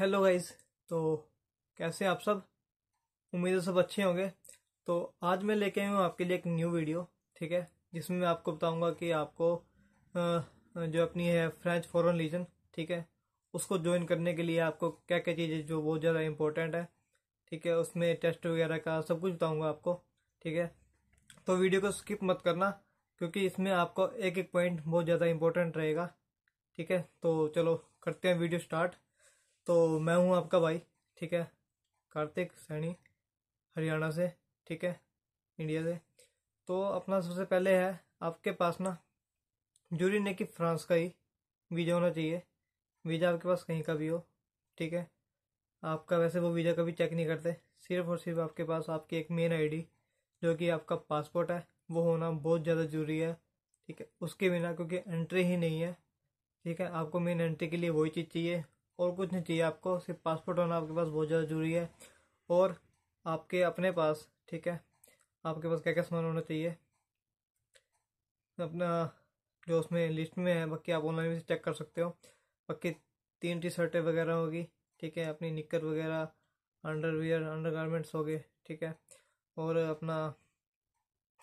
hello guys तो कैसे आप सब उम्मीद है सब अच्छे होंगे तो आज मैं लेके आया हूँ आपके लिए एक न्यू वीडियो ठीक है जिसमें मैं आपको बताऊंगा कि आपको जो अपनी है फ्रेंच फॉरेन लीजन ठीक है उसको ज्वाइन करने के लिए आपको क्या क्या चीज़ें जो बहुत ज़्यादा इम्पोर्टेंट है ठीक है उसमें टेस्ट वगैरह का सब कुछ बताऊँगा आपको ठीक है तो वीडियो को स्किप मत करना क्योंकि इसमें आपको एक एक पॉइंट बहुत ज़्यादा इम्पोर्टेंट रहेगा ठीक है तो चलो करते हैं वीडियो स्टार्ट तो मैं हूँ आपका भाई ठीक है कार्तिक सैनी हरियाणा से ठीक है इंडिया से तो अपना सबसे पहले है आपके पास ना जरूरी नहीं कि फ्रांस का ही वीज़ा होना चाहिए वीज़ा आपके पास कहीं का भी हो ठीक है आपका वैसे वो वीज़ा कभी चेक नहीं करते सिर्फ और सिर्फ आपके पास आपकी एक मेन आईडी जो कि आपका पासपोर्ट है वो होना बहुत ज़्यादा ज़रूरी है ठीक है उसके बिना क्योंकि एंट्री ही नहीं है ठीक है आपको मेन एंट्री के लिए वही चीज़ चाहिए और कुछ नहीं चाहिए आपको सिर्फ पासपोर्ट होना आपके पास बहुत ज़्यादा जरूरी है और आपके अपने पास ठीक है आपके पास क्या क्या सामान होना चाहिए अपना जो उसमें लिस्ट में है बाकी आप ऑनलाइन भी चेक कर सकते हो बाकी तीन टी शर्टें वगैरह होगी ठीक है अपनी निकर वगैरह अंडरवियर अंडर गारमेंट्स हो गए ठीक है और अपना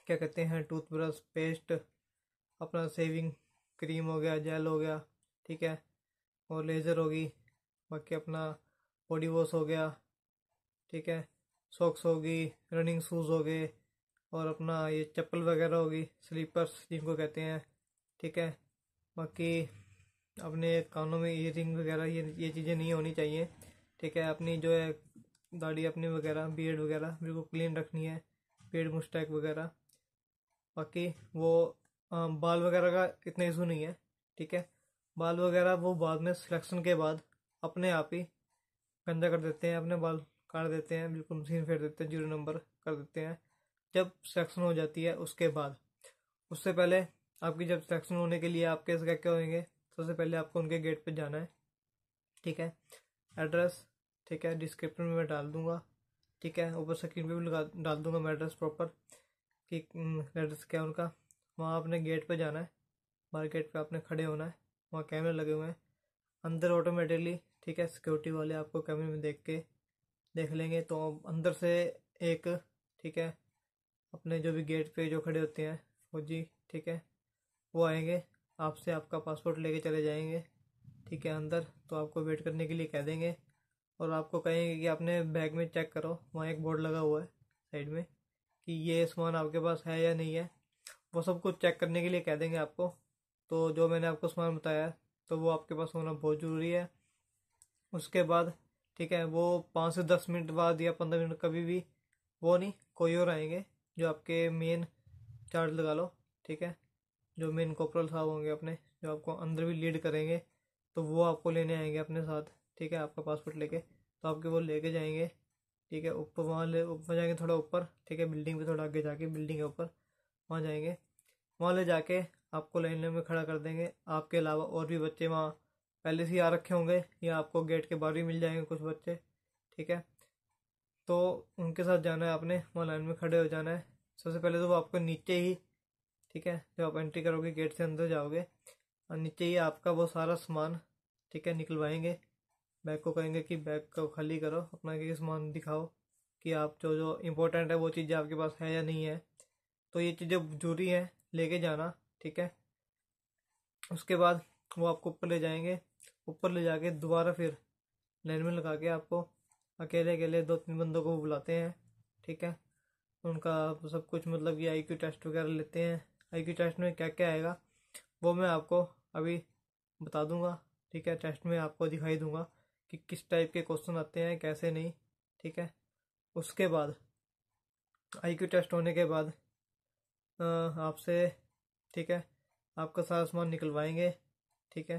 क्या कहते हैं टूथब्रश पेस्ट अपना सेविंग क्रीम हो गया जेल हो गया ठीक है और लेज़र होगी बाकी अपना बॉडी वॉश हो गया ठीक है सॉक्स होगी रनिंग शूज़ हो गए और अपना ये चप्पल वगैरह होगी स्लीपर्स जिनको कहते हैं ठीक है बाकी अपने कानों में ईयर रिंग वगैरह ये ये चीज़ें नहीं होनी चाहिए ठीक है अपनी जो है दाढ़ी अपनी वगैरह बियड वगैरह बिल्कुल क्लीन रखनी है पेड़ मुस्टैक वगैरह बाकी वो आ, बाल वगैरह का इतना इशू नहीं है ठीक है बाल वगैरह वो बाद में सिलेक्शन के बाद अपने आप ही गंदा कर देते हैं अपने बाल काट देते हैं बिल्कुल मशीन फेर देते हैं जीरो नंबर कर देते हैं जब सेक्शन हो जाती है उसके बाद उससे पहले आपकी जब सेक्शन होने के लिए आपके क्या क्या होंगे सबसे पहले आपको उनके गेट पर जाना है ठीक है एड्रेस ठीक है डिस्क्रिप्शन में मैं डाल दूंगा ठीक है ऊपर स्क्रीन पे भी लगा डाल दूंगा मैं एड्रेस प्रॉपर कि एड्रेस हम्म, क्या उनका वहाँ आपने गेट पे जाना है बाहर गेट पे आपने खड़े होना है वहाँ कैमरे लगे हुए हैं अंदर ऑटोमेटिकली ठीक है सिक्योरिटी वाले आपको कैमरे में देख के देख लेंगे तो अंदर से एक ठीक है अपने जो भी गेट पे जो खड़े होते हैं फौजी ठीक है वो आएंगे आपसे आपका पासपोर्ट लेके चले जाएंगे ठीक है अंदर तो आपको वेट करने के लिए कह देंगे और आपको कहेंगे कि आपने बैग में चेक करो वहाँ एक बोर्ड लगा हुआ है साइड में कि ये सामान आपके पास है या नहीं है वो सब कुछ चेक करने के लिए कह देंगे आपको तो जो मैंने आपको सामान बताया तो वो आपके पास होना बहुत ज़रूरी है उसके बाद ठीक है वो पाँच से दस मिनट बाद या पंद्रह मिनट कभी भी वो नहीं कोई और आएंगे जो आपके मेन चार्ज लगा लो ठीक है जो मेन कॉपरल साहब होंगे अपने जो आपको अंदर भी लीड करेंगे तो वो आपको लेने आएंगे अपने साथ ठीक है आपका पासपोर्ट लेके तो आपके वो लेके जाएंगे ठीक है ऊपर वहाँ ले ऊपर जाएंगे थोड़ा ऊपर ठीक है बिल्डिंग पे थोड़ा आगे जाके बिल्डिंग के ऊपर वहाँ जाएंगे वहाँ ले जाके आपको लाइन में खड़ा कर देंगे आपके अलावा और भी बच्चे वहाँ पहले से ही आ रखे होंगे या आपको गेट के बाहर ही मिल जाएंगे कुछ बच्चे ठीक है तो उनके साथ जाना है आपने वहाँ लाइन में खड़े हो जाना है सबसे पहले तो वो आपको नीचे ही ठीक है जब आप एंट्री करोगे गेट से अंदर जाओगे और नीचे ही आपका वो सारा सामान ठीक है निकलवाएंगे बैग को कहेंगे कि बैग को खाली करो अपना के सामान दिखाओ कि आप जो जो इम्पोर्टेंट है वो चीज़ें आपके पास है या नहीं है तो ये चीज़ें जरूरी हैं लेके जाना ठीक है उसके बाद वो आपको ऊपर ले जाएंगे ऊपर ले जाके दोबारा फिर लाइन में लगा के आपको अकेले अकेले दो तीन बंदों को बुलाते हैं ठीक है उनका सब कुछ मतलब कि आई क्यू टेस्ट वगैरह लेते हैं आई क्यू टेस्ट में क्या क्या आएगा वो मैं आपको अभी बता दूंगा ठीक है टेस्ट में आपको दिखाई दूंगा कि किस टाइप के क्वेश्चन आते हैं कैसे नहीं ठीक है उसके बाद आई क्यू टेस्ट होने के बाद आपसे ठीक है आपका सारा सामान निकलवाएंगे ठीक है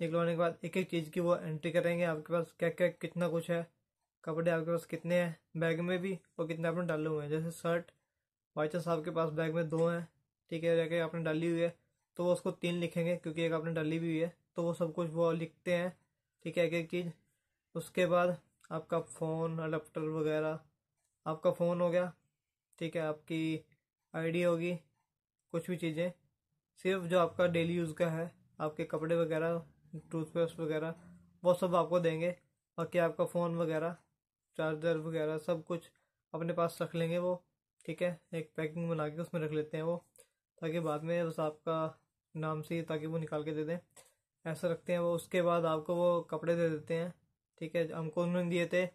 निकलवाने के बाद एक एक चीज़ की वो एंट्री करेंगे आपके पास क्या क्या कितना कुछ है कपड़े आपके पास कितने हैं बैग में भी और कितने आपने डाले हुए हैं जैसे शर्ट बाई चांस आपके पास बैग में दो हैं ठीक है जैसे आपने डाली हुई है तो वो उसको तीन लिखेंगे क्योंकि एक आपने डाली भी हुई है तो वो सब कुछ वो लिखते हैं ठीक है एक एक चीज़ उसके बाद आपका फ़ोन अडप्टर वगैरह आपका फ़ोन हो गया ठीक है आपकी आईडी होगी कुछ भी चीज़ें सिर्फ जो आपका डेली यूज़ का है आपके कपड़े वगैरह टूथपेस्ट वगैरह वो सब आपको देंगे बाकी आपका फ़ोन वगैरह चार्जर वगैरह सब कुछ अपने पास रख लेंगे वो ठीक है एक पैकिंग बना के उसमें रख लेते हैं वो ताकि बाद में बस आपका नाम से ताकि वो निकाल के दे दें ऐसा रखते हैं वो उसके बाद आपको वो कपड़े दे देते हैं ठीक है हमको उन्होंने दिए थे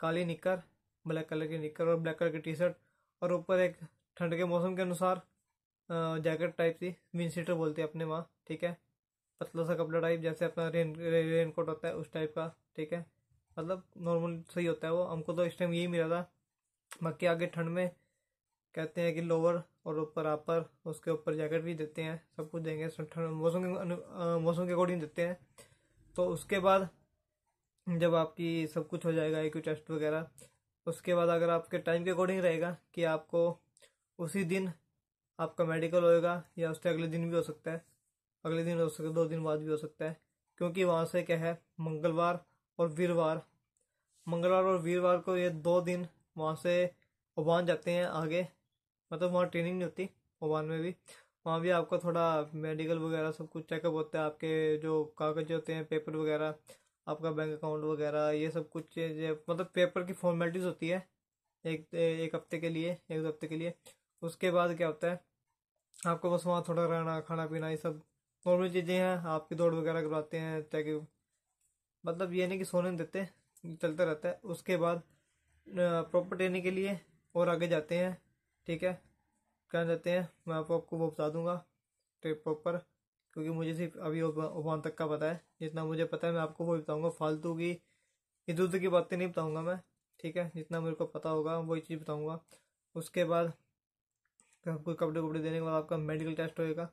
काली निकर ब्लैक कलर की निकर और ब्लैक कलर की टी शर्ट और ऊपर एक ठंड के मौसम के अनुसार जैकेट टाइप सी विन सीटर बोलते हैं अपने वहाँ ठीक है पतला सा कपड़ा टाइप जैसे अपना रेन रे, रेन कोट होता है उस टाइप का ठीक है मतलब नॉर्मल सही होता है वो हमको तो इस टाइम यही मिला था बाकी आगे ठंड में कहते हैं कि लोअर और ऊपर अपर उसके ऊपर जैकेट भी देते हैं सब कुछ देंगे ठंड मौसम के मौसम के अकॉर्डिंग देते हैं तो उसके बाद जब आपकी सब कुछ हो जाएगा एक टेस्ट वगैरह उसके बाद अगर आपके टाइम के अकॉर्डिंग रहेगा कि आपको उसी दिन आपका मेडिकल होएगा या उसके अगले दिन भी हो सकता है अगले दिन हो सकता है दो दिन बाद भी हो सकता है क्योंकि वहाँ से क्या है मंगलवार और वीरवार मंगलवार और वीरवार को ये दो दिन वहाँ से ओमान जाते हैं आगे मतलब वहाँ ट्रेनिंग नहीं होती ओमान में भी वहाँ भी आपका थोड़ा मेडिकल वगैरह सब कुछ चेकअप होता है आपके जो कागज होते हैं पेपर वगैरह आपका बैंक अकाउंट वगैरह ये सब कुछ मतलब पेपर की फॉर्मेलिटीज़ होती है एक एक हफ्ते के लिए एक दो हफ्ते के लिए उसके बाद क्या होता है आपको बस वहाँ थोड़ा रहना खाना पीना ये सब नॉर्मल चीज़ें हैं आपकी दौड़ वगैरह करवाते हैं ताकि मतलब ये नहीं कि सोने नहीं देते चलते रहता है उसके बाद प्रॉपर ट्रेनिंग के लिए और आगे जाते हैं ठीक है कहाँ जाते हैं मैं आपको आपको वो बता दूंगा ट्रिप प्रॉपर क्योंकि मुझे सिर्फ अभी उफान तक का पता है जितना मुझे पता है मैं आपको वो बताऊँगा फालतू की इधर उधर की बातें नहीं बताऊँगा मैं ठीक है जितना मेरे को पता होगा वही चीज़ बताऊँगा उसके बाद तो आपको कपड़े कपड़े देने के बाद आपका मेडिकल टेस्ट होएगा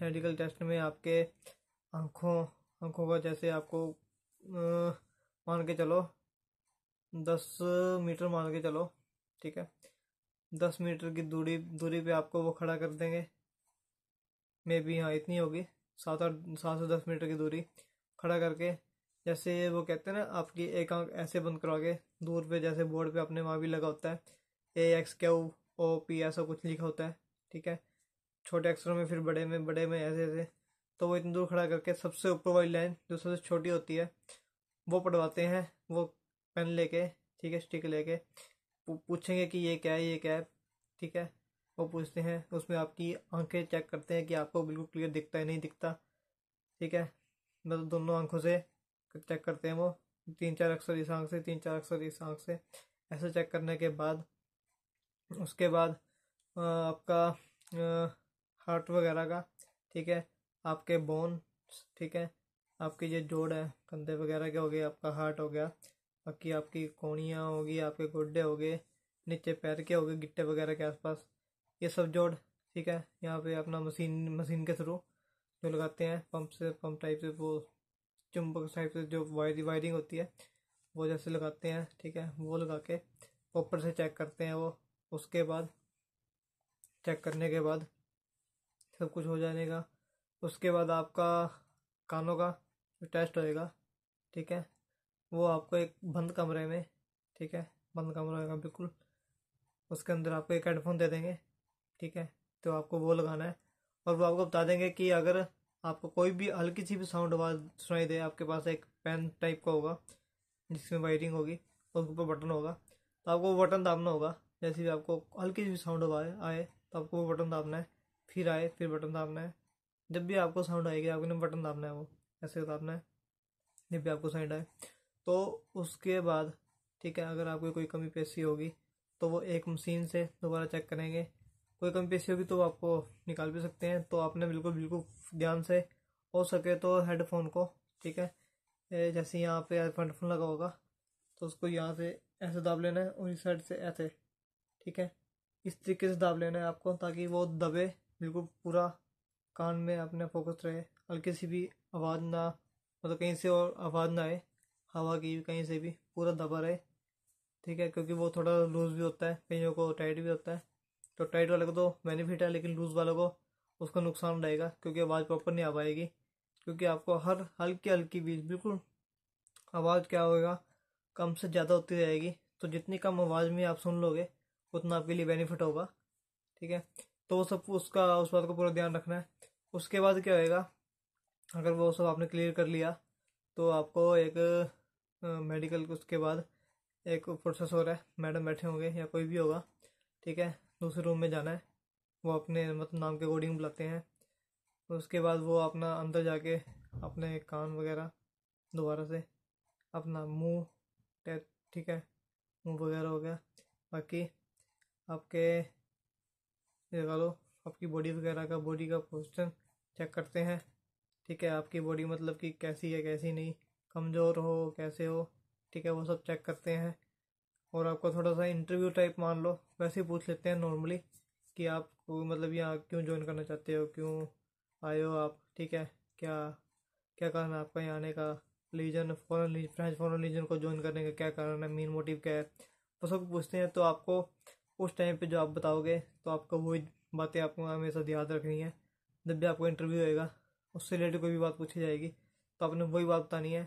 मेडिकल टेस्ट में आपके आँखों आँखों का जैसे आपको मान के चलो दस मीटर मान के चलो ठीक है दस मीटर की दूरी दूरी पे आपको वो खड़ा कर देंगे मे बी हाँ इतनी होगी सात आठ सात से दस मीटर की दूरी खड़ा करके जैसे वो कहते हैं ना आपकी एक आंख ऐसे बंद करवा के दूर पे जैसे बोर्ड पे अपने वहाँ भी लगा होता है A X Q O P ऐसा कुछ लिखा होता है ठीक है छोटे अक्षरों में फिर बड़े में बड़े में ऐसे ऐसे तो वो इतनी दूर खड़ा करके सबसे ऊपर वाली लाइन जो सबसे छोटी होती है वो पढ़वाते हैं वो पेन लेके ठीक है स्टिक लेके पूछेंगे कि ये क्या है ये क्या है ठीक है वो पूछते हैं उसमें आपकी आंखें चेक करते हैं कि आपको बिल्कुल क्लियर दिखता है नहीं दिखता ठीक है मतलब दोनों आंखों से चेक करते हैं वो तीन चार अक्सर इस आंख से तीन चार अक्सर इस आंख से ऐसे चेक करने के बाद उसके बाद आपका हार्ट वगैरह का ठीक है आपके बोन ठीक है आपकी जो जोड़ है कंधे वगैरह के हो गए आपका हार्ट हो गया बाकी आपकी कोणियाँ होगी आपके गोडे हो गए नीचे पैर के हो गए गिट्टे वगैरह के आसपास ये सब जोड़ ठीक है यहाँ पे अपना मशीन मशीन के थ्रू जो लगाते हैं पंप से पंप टाइप से वो चुंबक टाइप से जो वायर वायरिंग होती है वो जैसे लगाते हैं ठीक है वो लगा के ऊपर से चेक करते हैं वो उसके बाद चेक करने के बाद सब कुछ हो जाने का उसके बाद आपका कानों का जो टेस्ट होएगा ठीक है वो आपको एक बंद कमरे में ठीक है बंद कमरा होगा बिल्कुल उसके अंदर आपको एक हेडफोन दे देंगे ठीक है तो आपको वो लगाना है और वो आपको बता देंगे कि अगर आपको कोई भी हल्की सी भी साउंड आवाज़ सुनाई दे आपके पास एक पेन टाइप का होगा जिसमें वायरिंग होगी उसके ऊपर बटन होगा तो आपको वो बटन दाबना होगा जैसे भी आपको हल्की भी साउंड आए तो आपको वो बटन दाबना है फिर आए फिर बटन दाबना है जब भी आपको साउंड आएगी आपने बटन दाबना है वो ऐसे दाबना है जब भी आपको साउंड आए तो उसके बाद ठीक है अगर आपकी कोई कमी पेशी होगी तो वो एक मशीन से दोबारा चेक करेंगे कोई कमी पेशी होगी तो आपको निकाल भी सकते हैं तो आपने बिल्कुल बिल्कुल ध्यान से हो सके तो हेडफोन को ठीक है जैसे यहाँ पे हेडफोन लगा होगा तो उसको यहाँ से ऐसे दाब लेना है और इस साइड से ऐसे ठीक है इस तरीके से दाब लेना है आपको ताकि वो दबे बिल्कुल पूरा कान में अपना फोकस रहे हल्की सी भी आवाज़ ना मतलब कहीं से और आवाज़ ना आए हवा की कहीं से भी पूरा दबा रहे ठीक है क्योंकि वो थोड़ा लूज़ भी होता है कहीं को टाइट भी होता है तो टाइट वाले को तो बेनिफिट है लेकिन लूज़ वालों को उसका नुकसान रहेगा क्योंकि आवाज़ प्रॉपर नहीं आ पाएगी क्योंकि आपको हर हल्की हल्की बीच बिल्कुल आवाज़ क्या होगा कम से ज़्यादा होती रहेगी तो जितनी कम आवाज़ में आप सुन लोगे उतना आपके लिए बेनिफिट होगा ठीक है तो वो सब उसका उस बात का पूरा ध्यान रखना है उसके बाद क्या होएगा अगर वो सब आपने क्लियर कर लिया तो आपको एक मेडिकल उसके बाद एक प्रोसेस हो रहा है मैडम बैठे होंगे या कोई भी होगा ठीक है दूसरे रूम में जाना है वो अपने मतलब नाम के अकॉर्डिंग बुलाते हैं उसके बाद वो अपना अंदर जाके अपने कान वगैरह दोबारा से अपना मुंह ठीक है मुंह वगैरह हो गया बाकी आपके लगा लो आपकी बॉडी वगैरह का बॉडी का पोस्टर चेक करते हैं ठीक है आपकी बॉडी मतलब कि कैसी है कैसी नहीं कमज़ोर हो कैसे हो ठीक है वो सब चेक करते हैं और आपका थोड़ा सा इंटरव्यू टाइप मान लो वैसे ही पूछ लेते हैं नॉर्मली कि आप मतलब यहाँ क्यों ज्वाइन करना चाहते हो क्यों आए हो आप ठीक है क्या क्या कारण है आपका यहाँ आने का legion foreign French foreign legion को ज्वाइन करने का क्या कारण है मेन मोटिव क्या है वो सब पूछते हैं तो आपको उस टाइम पे जो आप बताओगे तो आपको वही बातें आपको हमेशा याद रखनी है जब भी आपको इंटरव्यू होएगा उससे रिलेटेड कोई भी बात पूछी जाएगी तो आपने वही बात बतानी है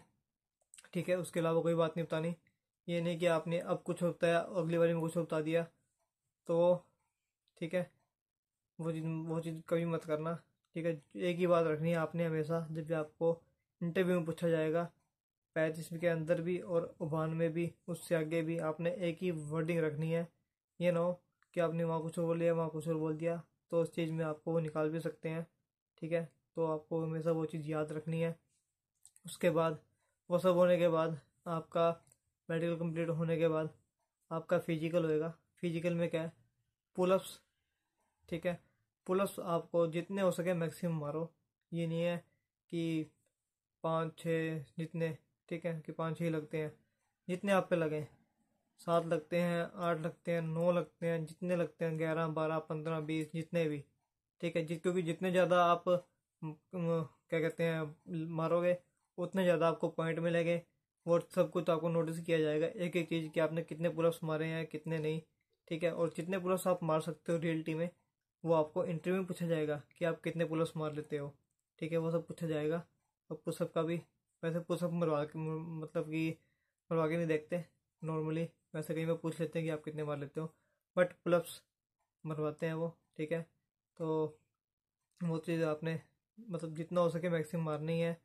ठीक है उसके अलावा कोई बात नहीं बतानी ये नहीं कि आपने अब कुछ बताया अगली बारी में कुछ बता दिया तो ठीक है वो चीज़ वो चीज़ कभी मत करना ठीक है एक ही बात रखनी है आपने हमेशा जब भी आपको इंटरव्यू में पूछा जाएगा पैंतीस के अंदर भी और उबान में भी उससे आगे भी आपने एक ही वर्डिंग रखनी है ये ना हो कि आपने वहाँ कुछ और बोल लिया वहाँ कुछ और बोल दिया तो उस चीज़ में आपको वो निकाल भी सकते हैं ठीक है तो आपको हमेशा वो चीज़ याद रखनी है उसके बाद वो सब होने के बाद आपका मेडिकल कंप्लीट होने के बाद आपका फिजिकल होएगा फिजिकल में क्या है पुलअप्स ठीक है पुलअप्स आपको जितने हो सके मैक्सिमम मारो ये नहीं है कि पाँच छः जितने ठीक है कि पाँच छः लगते हैं जितने आप पे लगें सात लगते हैं आठ लगते हैं नौ लगते हैं जितने लगते हैं ग्यारह बारह पंद्रह बीस जितने भी ठीक है जित क्योंकि जितने ज़्यादा आप क्या कहते हैं मारोगे उतने ज़्यादा आपको पॉइंट मिलेंगे और सब कुछ तो आपको नोटिस किया जाएगा एक एक चीज़ कि आपने कितने पुलअप्स मारे हैं कितने नहीं ठीक है और जितने पुलअप्स आप मार सकते हो रियलिटी में वो आपको इंटरव्यू में पूछा जाएगा कि आप कितने पुलअप्स मार लेते हो ठीक है वो सब पूछा जाएगा और पुशअप का भी वैसे पुशअप मरवा के मतलब कि मरवा के नहीं देखते नॉर्मली वैसे कहीं पर पूछ लेते हैं कि आप कितने मार लेते हो बट पुलअप्स मरवाते हैं वो ठीक है तो वो चीज़ आपने मतलब जितना हो सके मैक्सिमम मारनी है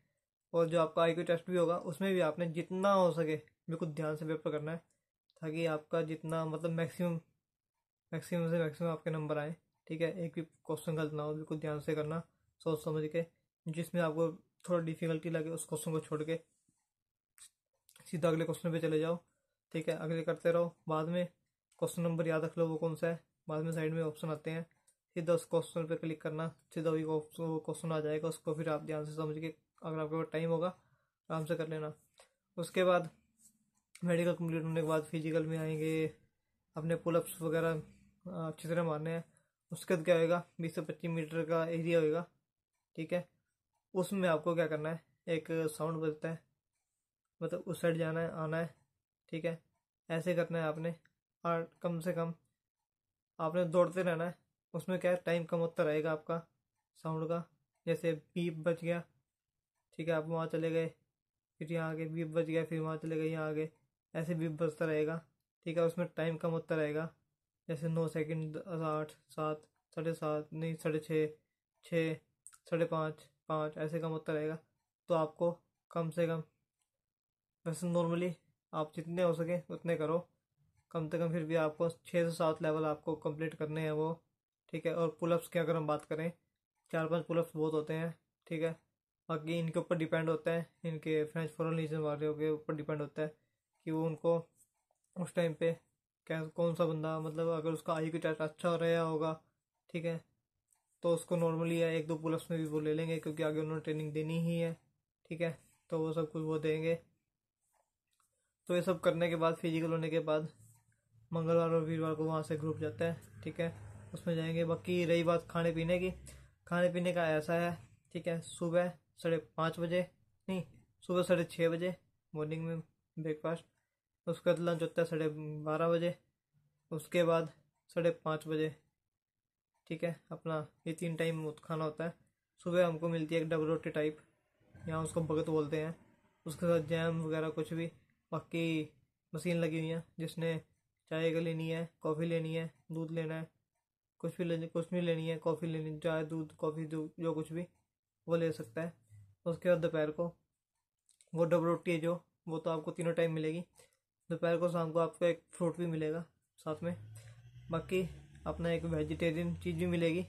और जो आपका आई टेस्ट भी होगा उसमें भी आपने जितना हो सके बिल्कुल ध्यान से पेपर करना है ताकि आपका जितना मतलब मैक्सिमम मैक्सिमम से मैक्सिमम आपके नंबर आए ठीक है एक भी क्वेश्चन गलत ना हो बिल्कुल ध्यान से करना सोच समझ के जिसमें आपको थोड़ा डिफ़िकल्टी लगे उस क्वेश्चन को छोड़ के सीधा अगले क्वेश्चन पे चले जाओ ठीक है अगले करते रहो बाद में क्वेश्चन नंबर याद रख लो वो कौन सा है बाद में साइड में ऑप्शन आते हैं सीधा उस क्वेश्चन पर क्लिक करना सीधा वही क्वेश्चन आ जाएगा उसको फिर आप ध्यान से समझ के अगर आपके पास टाइम होगा आराम से कर लेना उसके बाद मेडिकल कम्प्लीट होने के बाद फिजिकल में आएंगे अपने पुलअप्स वगैरह अच्छी तरह मारने हैं उसके बाद क्या होएगा बीस से पच्चीस मीटर का एरिया होएगा ठीक है उसमें आपको क्या करना है एक साउंड बजता है मतलब उस साइड जाना है आना है ठीक है ऐसे करना है आपने और कम से कम आपने दौड़ते रहना है उसमें क्या है टाइम कम होता रहेगा आपका साउंड का जैसे बीप बच गया ठीक है आप वहाँ चले गए फिर यहाँ आगे बीप बच गया फिर वहाँ चले गए यहाँ आगे ऐसे बीप बजता रहेगा ठीक है उसमें टाइम कम होता रहेगा जैसे नौ सेकंड आठ सात साढ़े सात नहीं साढ़े छः छः साढ़े पाँच पाँच ऐसे कम होता रहेगा तो आपको कम से कम वैसे नॉर्मली आप जितने हो सके उतने करो कम से कम फिर भी आपको छः से सात लेवल आपको कंप्लीट करने हैं वो ठीक है और पुलअप्स की अगर हम बात करें चार पांच पुलअप्स बहुत होते हैं ठीक है बाकी इनके ऊपर डिपेंड होता है इनके फ्रेंच फॉरन लीजन वालों के ऊपर डिपेंड होता है कि वो उनको उस टाइम पे क्या कौन सा बंदा मतलब अगर उसका आई क्यू टेस्ट अच्छा रहा होगा ठीक है तो उसको नॉर्मली या एक दो पुलअप्स में भी वो ले लेंगे क्योंकि आगे उन्होंने ट्रेनिंग देनी ही है ठीक है तो वो सब कुछ वो देंगे तो ये सब करने के बाद फिजिकल होने के बाद मंगलवार और वीरवार को वहाँ से ग्रुप जाता है ठीक है उसमें जाएंगे बाकी रही बात खाने पीने की खाने पीने का ऐसा है ठीक है सुबह साढ़े पाँच बजे नहीं सुबह साढ़े छः बजे मॉर्निंग में ब्रेकफास्ट उसके बाद लंच होता है साढ़े बारह बजे उसके बाद साढ़े पाँच बजे ठीक है अपना ये तीन टाइम खाना होता है सुबह हमको मिलती है एक डबल रोटी टाइप यहाँ उसको भगत बोलते हैं उसके साथ जैम वगैरह कुछ भी बाकी मशीन लगी हुई है जिसने चाय का लेनी है कॉफ़ी लेनी है दूध लेना है कुछ भी लेनी कुछ भी लेनी है कॉफ़ी लेनी चाय दूध कॉफ़ी दूध जो कुछ भी वो ले सकता है उसके बाद दोपहर को वो डबल रोटी है जो वो तो आपको तीनों टाइम मिलेगी दोपहर को शाम को आपको एक फ्रूट भी मिलेगा साथ में बाकी अपना एक वेजिटेरियन चीज़ भी मिलेगी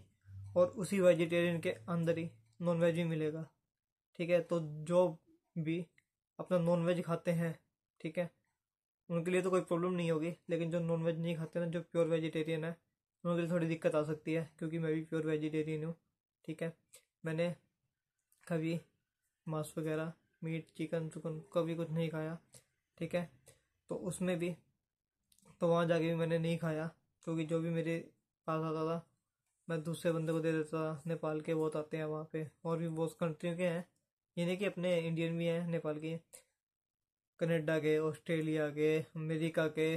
और उसी वेजिटेरियन के अंदर ही नॉन वेज भी मिलेगा ठीक है तो जो भी अपना नॉन वेज खाते हैं ठीक है उनके लिए तो कोई प्रॉब्लम नहीं होगी लेकिन जो नॉन वेज नहीं खाते ना जो प्योर वेजिटेरियन है उनके लिए थोड़ी दिक्कत आ सकती है क्योंकि मैं भी प्योर वेजिटेरियन हूँ ठीक है मैंने कभी मांस वगैरह मीट चिकन चुकन कभी कुछ नहीं खाया ठीक है तो उसमें भी तो वहाँ जाके भी मैंने नहीं खाया क्योंकि जो भी मेरे पास आता था मैं दूसरे बंदे को दे देता था नेपाल के बहुत आते हैं वहाँ पे और भी बहुत कंट्रियों के हैं ये नहीं कि अपने इंडियन भी हैं नेपाल के कनाडा के ऑस्ट्रेलिया के अमेरिका के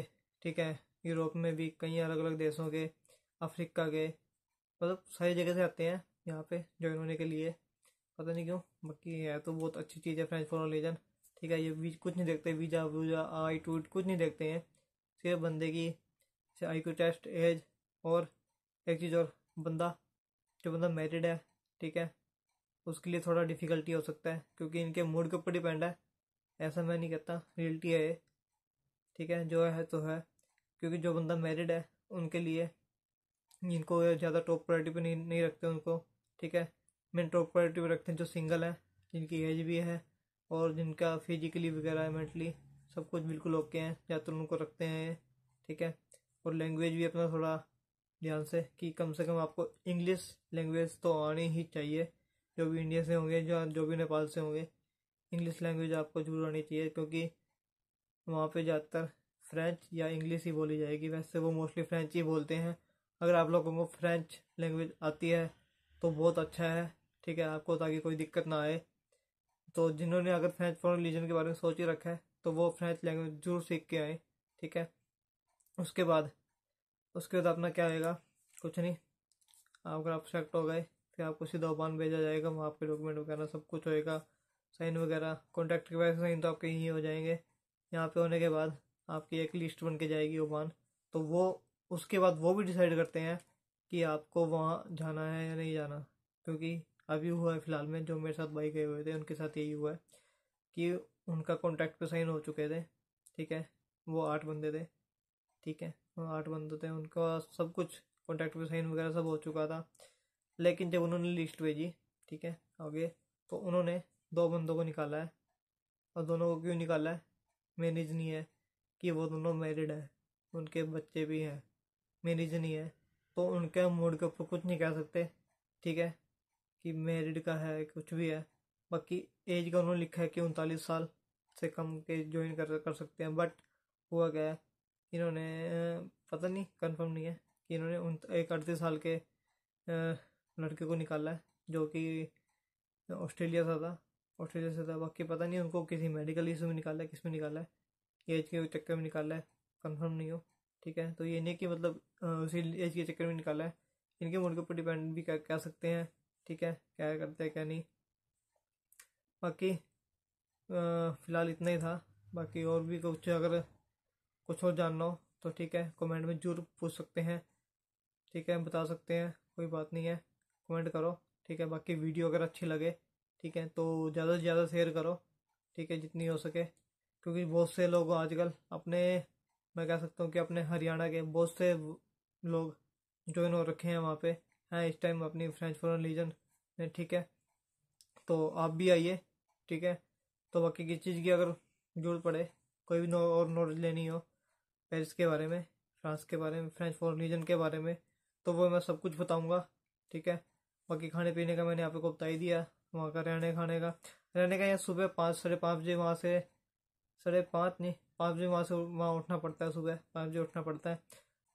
ठीक है यूरोप में भी कई अलग अलग देशों के अफ्रीका के मतलब सारी जगह से आते हैं यहाँ पे ज्वाइन होने के लिए पता नहीं क्यों बाकी है तो बहुत अच्छी चीज़ है फ्रेंच फॉर रिलीजन ठीक है ये भी कुछ नहीं देखते वीज़ा वीज़ा आई टूट कुछ नहीं देखते हैं सिर्फ बंदे की आई क्यू टेस्ट एज और एक चीज़ और बंदा जो बंदा मैरिड है ठीक है उसके लिए थोड़ा डिफ़िकल्टी हो सकता है क्योंकि इनके मूड के ऊपर डिपेंड है ऐसा मैं नहीं कहता रियलिटी है ठीक है जो है तो है क्योंकि जो बंदा मैरिड है उनके लिए जिनको ज़्यादा टॉप प्रायोरिटी पे नहीं नहीं रखते उनको ठीक है मेन टॉप प्रायोरिटी पे रखते हैं जो सिंगल है जिनकी एज भी है और जिनका फिजिकली वगैरह मेंटली सब कुछ बिल्कुल ओके हैं ज़्यादातर तो उनको रखते हैं ठीक है और लैंग्वेज भी अपना थोड़ा ध्यान से कि कम से कम आपको इंग्लिश लैंग्वेज तो आनी ही चाहिए जो भी इंडिया से होंगे या जो भी नेपाल से होंगे इंग्लिश लैंग्वेज आपको जरूर आनी चाहिए क्योंकि वहाँ पे ज़्यादातर फ्रेंच या इंग्लिश ही बोली जाएगी वैसे वो मोस्टली फ्रेंच ही बोलते हैं अगर आप लोगों को फ्रेंच लैंग्वेज आती है तो बहुत अच्छा है ठीक है आपको ताकि कोई दिक्कत ना आए तो जिन्होंने अगर फ्रेंच फॉरन रिलीजन के बारे में सोच ही रखा है तो वो फ्रेंच लैंग्वेज जरूर सीख के आए ठीक है उसके बाद उसके बाद अपना क्या आएगा कुछ नहीं आप अगर आप सेलेक्ट हो गए फिर आपको सीधा ओबान भेजा जाएगा वहाँ पे डॉक्यूमेंट वगैरह सब कुछ होएगा साइन वगैरह कॉन्ट्रैक्ट के वैसे साइन तो आपके यहीं हो जाएंगे यहाँ पे होने के बाद आपकी एक लिस्ट बन के जाएगी ओमान तो वो उसके बाद वो भी डिसाइड करते हैं कि आपको वहाँ जाना है या नहीं जाना क्योंकि अभी हुआ है फिलहाल में जो मेरे साथ भाई गए हुए थे उनके साथ यही हुआ है कि उनका कॉन्ट्रैक्ट पे साइन हो चुके थे ठीक है वो आठ बंदे थे ठीक है आठ बंदे थे उनका सब कुछ कॉन्ट्रैक्ट पे साइन वगैरह सब हो चुका था लेकिन जब उन्होंने लिस्ट भेजी ठीक है आगे तो उन्होंने दो बंदों को निकाला है और दोनों को क्यों निकाला है मेरी नहीं है कि वो दोनों मैरिड हैं उनके बच्चे भी हैं मेरी नहीं है तो उनके मूड के ऊपर कुछ नहीं कह सकते ठीक है कि मैरिड का है कुछ भी है बाकी एज का उन्होंने लिखा है कि उनतालीस साल से कम के ज्वाइन कर कर सकते हैं बट हुआ क्या है इन्होंने पता नहीं कंफर्म नहीं है कि इन्होंने उन एक अड़तीस साल के लड़के को निकाला है जो कि ऑस्ट्रेलिया से था और से था बाकी पता नहीं उनको किसी मेडिकल इशू में निकाला है किस में निकाला है एज के चक्कर में निकाला है कंफर्म नहीं हो ठीक है तो ये नहीं कि मतलब उसी एज के चक्कर में निकाला है इनके मूड के ऊपर डिपेंड भी कर, कर सकते हैं ठीक है क्या करते हैं क्या नहीं बाकी फ़िलहाल इतना ही था बाकी और भी कुछ अगर कुछ और जानना हो तो ठीक है कमेंट में जरूर पूछ सकते हैं ठीक है बता सकते हैं कोई बात नहीं है कमेंट करो ठीक है बाकी वीडियो अगर अच्छी लगे ठीक है तो ज़्यादा से ज़्यादा शेयर करो ठीक है जितनी हो सके क्योंकि बहुत से लोग आजकल अपने मैं कह सकता हूँ कि अपने हरियाणा के बहुत से लोग ज्वाइन हो रखे हैं वहाँ पे हैं इस टाइम अपनी फ्रेंच फॉरन लीजन में ठीक है तो आप भी आइए ठीक है तो बाकी किस चीज़ की अगर जरूरत पड़े कोई भी नो और नॉलेज लेनी हो पेरिस के बारे में फ्रांस के बारे में फ्रेंच फॉरन रिलीजन के बारे में तो वो मैं सब कुछ बताऊँगा ठीक है बाकी खाने पीने का मैंने आपको बता ही दिया वहाँ का रहने खाने का रहने का यहाँ सुबह पाँच साढ़े पाँच बजे वहाँ से साढ़े पाँच नहीं पाँच बजे वहाँ से वहाँ उठना पड़ता है सुबह पाँच बजे उठना पड़ता है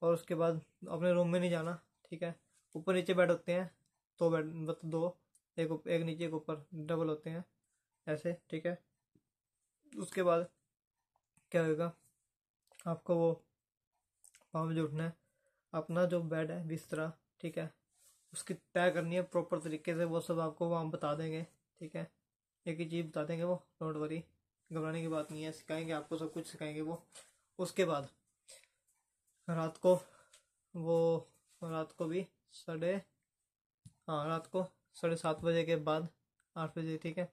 और उसके बाद अपने रूम में नहीं जाना ठीक है ऊपर नीचे बेड होते हैं दो बेड मतलब दो एक एक नीचे एक ऊपर डबल होते हैं ऐसे ठीक है उसके बाद क्या होगा आपको वो पाँच बजे उठना है अपना जो बेड है बिस्तरा ठीक है उसकी तय करनी है प्रॉपर तरीके से वो सब आपको वहाँ बता देंगे ठीक है एक ही चीज़ बता देंगे वो डोंट वरी घबराने की बात नहीं है सिखाएंगे आपको सब कुछ सिखाएंगे वो उसके बाद रात को वो रात को भी साढ़े हाँ रात को साढ़े सात बजे के बाद आठ बजे ठीक है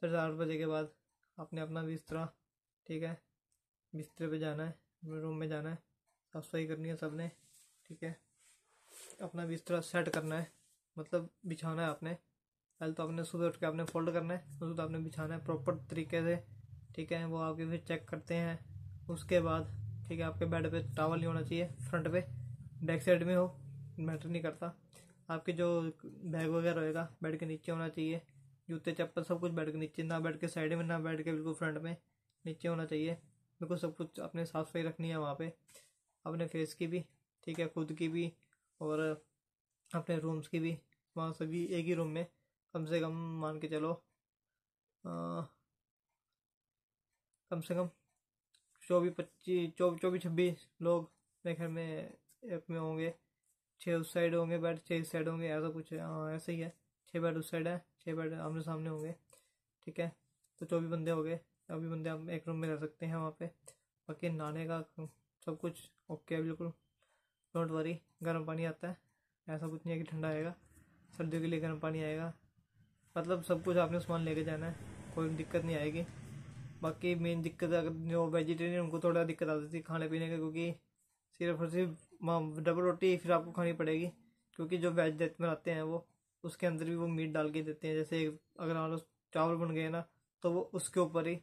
साढ़े आठ बजे के बाद आपने अपना बिस्तरा ठीक है बिस्तरे पे जाना है अपने रूम में जाना है साफ सफाई करनी है सबने ठीक है अपना भी इस तरह सेट करना है मतलब बिछाना है आपने पहले तो आपने सुबह उठ के आपने फोल्ड करना है उसको तो आपने बिछाना है प्रॉपर तरीके से ठीक है वो आपके फिर चेक करते हैं उसके बाद ठीक है आपके बेड पे टावल नहीं होना चाहिए फ्रंट पे बैक साइड में हो मैटर नहीं करता आपके जो बैग वगैरह रहेगा बेड के नीचे होना चाहिए जूते चप्पल सब कुछ बेड के नीचे ना बेड के साइड में ना बेड के बिल्कुल फ्रंट में नीचे होना चाहिए बिल्कुल सब कुछ अपने साफ सफाई रखनी है वहाँ पर अपने फेस की भी ठीक है खुद की भी और अपने रूम्स की भी वहाँ सभी एक ही रूम में कम से कम मान के चलो आ, कम से कम चौबीस पच्चीस चौबीस चौबीस छब्बीस लोग मेरे घर में एक में होंगे छः उस साइड होंगे बेड छः इस साइड होंगे ऐसा कुछ हाँ ऐसा ही है छः बेड उस साइड है छः बेड आमने सामने होंगे ठीक है तो चौबीस बंदे हो गए चौबीस बंदे हम एक रूम में रह सकते हैं वहाँ पे बाकी नहाने का सब कुछ ओके है बिल्कुल डोंट वरी गर्म पानी आता है ऐसा कुछ नहीं है कि ठंडा आएगा सर्दियों के लिए गर्म पानी आएगा मतलब सब कुछ आपने सामान लेके जाना है कोई दिक्कत नहीं आएगी बाकी मेन दिक्कत अगर जो वेजिटेरियन उनको थोड़ा दिक्कत आती थी खाने पीने का क्योंकि सिर्फ और सिर्फ डबल रोटी फिर आपको खानी पड़ेगी क्योंकि जो वेज में बनाते हैं वो उसके अंदर भी वो मीट डाल के देते हैं जैसे अगर हमारे चावल बन गए ना तो वो उसके ऊपर ही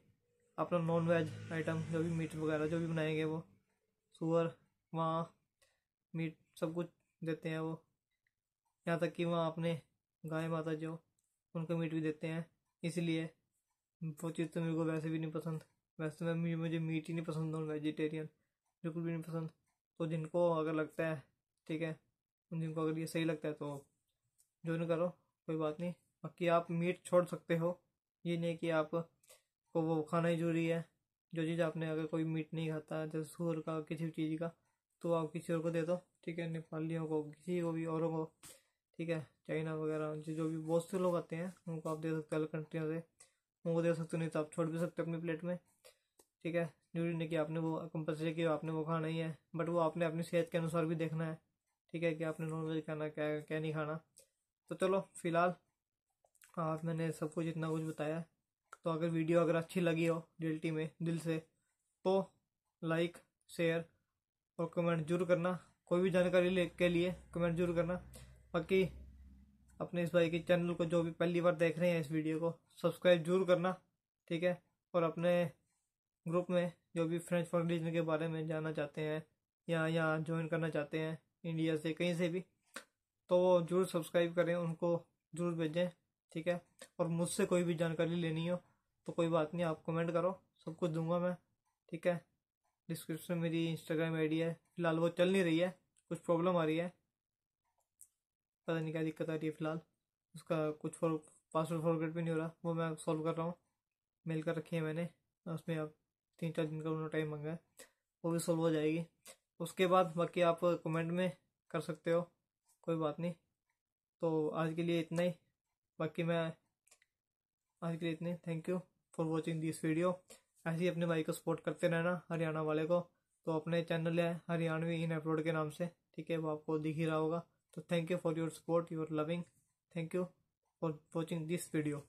अपना नॉन वेज आइटम जो भी मीट वगैरह जो भी बनाएंगे वो सुअर वहाँ मीट सब कुछ देते हैं वो यहाँ तक कि वहाँ अपने गाय माता जो उनको मीट भी देते हैं इसलिए वो चीज़ तो मेरे को वैसे भी नहीं पसंद वैसे तो मैं मुझे मीट ही नहीं पसंद नॉन वेजिटेरियन बिल्कुल भी नहीं पसंद तो जिनको अगर लगता है ठीक है जिनको अगर ये सही लगता है तो जो नहीं करो कोई बात नहीं बाकी आप मीट छोड़ सकते हो ये नहीं कि आप को वो खाना ही जरूरी है जो चीज़ आपने अगर कोई मीट नहीं खाता जैसे सूर का किसी भी चीज़ का तो आप किसी और को दे दो ठीक है नेपालियों को किसी को भी औरों को ठीक है चाइना वगैरह जो जो भी बहुत से लोग आते हैं उनको आप दे सकते हो अलग कंट्रियों से उनको दे सकते हो नहीं तो आप छोड़ भी सकते हो अपनी प्लेट में ठीक है जरूरी नहीं कि आपने वो कंपल्सरी किया आपने वो खाना ही है बट वो आपने अपनी सेहत के अनुसार भी देखना है ठीक है कि आपने नॉन वेज खाना क्या क्या नहीं खाना तो चलो फिलहाल आज मैंने सब कुछ इतना कुछ बताया तो अगर वीडियो अगर अच्छी लगी हो रियलिटी में दिल से तो लाइक शेयर और कमेंट जरूर करना कोई भी जानकारी ले के लिए कमेंट जरूर करना बाकी अपने इस भाई के चैनल को जो भी पहली बार देख रहे हैं इस वीडियो को सब्सक्राइब जरूर करना ठीक है और अपने ग्रुप में जो भी फ्रेंच फाउंडेशन के बारे में जानना चाहते हैं या या ज्वाइन करना चाहते हैं इंडिया से कहीं से भी तो वो जरूर सब्सक्राइब करें उनको जरूर भेजें ठीक है और मुझसे कोई भी जानकारी लेनी हो तो कोई बात नहीं आप कमेंट करो सब कुछ दूंगा मैं ठीक है डिस्क्रिप्शन में मेरी इंस्टाग्राम आईडी है फिलहाल वो चल नहीं रही है कुछ प्रॉब्लम आ रही है पता नहीं क्या दिक्कत आ रही है फिलहाल उसका कुछ फॉर पासवर्ड फॉरवर्ड भी नहीं हो रहा वो मैं सॉल्व कर रहा हूँ मेल कर रखी है मैंने उसमें अब तीन चार दिन का उन्होंने टाइम मांगा है वो भी सॉल्व हो जाएगी उसके बाद बाकी आप कमेंट में कर सकते हो कोई बात नहीं तो आज के लिए इतना ही बाकी मैं आज के लिए इतने thank you for watching this video ऐसे ही अपने भाई को सपोर्ट करते रहना हरियाणा वाले को तो अपने चैनल है हरियाणवी इन अपलोड के नाम से ठीक है वो आपको दिख ही रहा होगा तो thank you for your support your loving thank you for watching this video